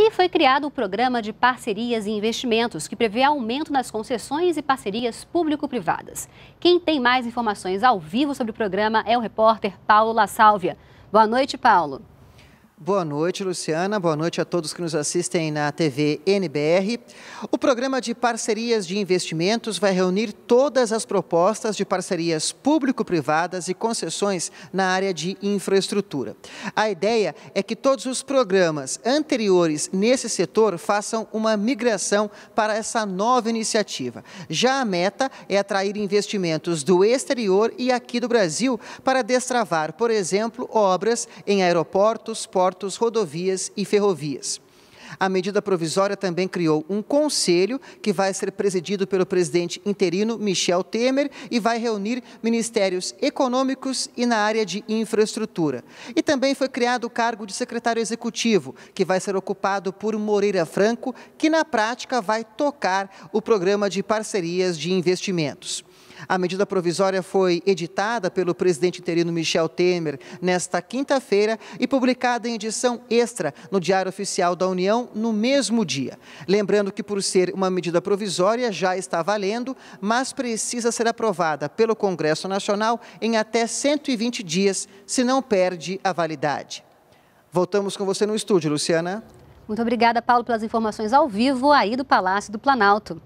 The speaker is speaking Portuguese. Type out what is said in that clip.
E foi criado o Programa de Parcerias e Investimentos, que prevê aumento nas concessões e parcerias público-privadas. Quem tem mais informações ao vivo sobre o programa é o repórter Paulo La Sálvia. Boa noite, Paulo. Boa noite, Luciana. Boa noite a todos que nos assistem na TV NBR. O programa de parcerias de investimentos vai reunir todas as propostas de parcerias público-privadas e concessões na área de infraestrutura. A ideia é que todos os programas anteriores nesse setor façam uma migração para essa nova iniciativa. Já a meta é atrair investimentos do exterior e aqui do Brasil para destravar, por exemplo, obras em aeroportos, portos portos, rodovias e ferrovias. A medida provisória também criou um conselho que vai ser presidido pelo presidente interino Michel Temer e vai reunir ministérios econômicos e na área de infraestrutura. E também foi criado o cargo de secretário executivo, que vai ser ocupado por Moreira Franco, que na prática vai tocar o programa de parcerias de investimentos. A medida provisória foi editada pelo presidente interino Michel Temer nesta quinta-feira e publicada em edição extra no Diário Oficial da União no mesmo dia. Lembrando que, por ser uma medida provisória, já está valendo, mas precisa ser aprovada pelo Congresso Nacional em até 120 dias, se não perde a validade. Voltamos com você no estúdio, Luciana. Muito obrigada, Paulo, pelas informações ao vivo aí do Palácio do Planalto.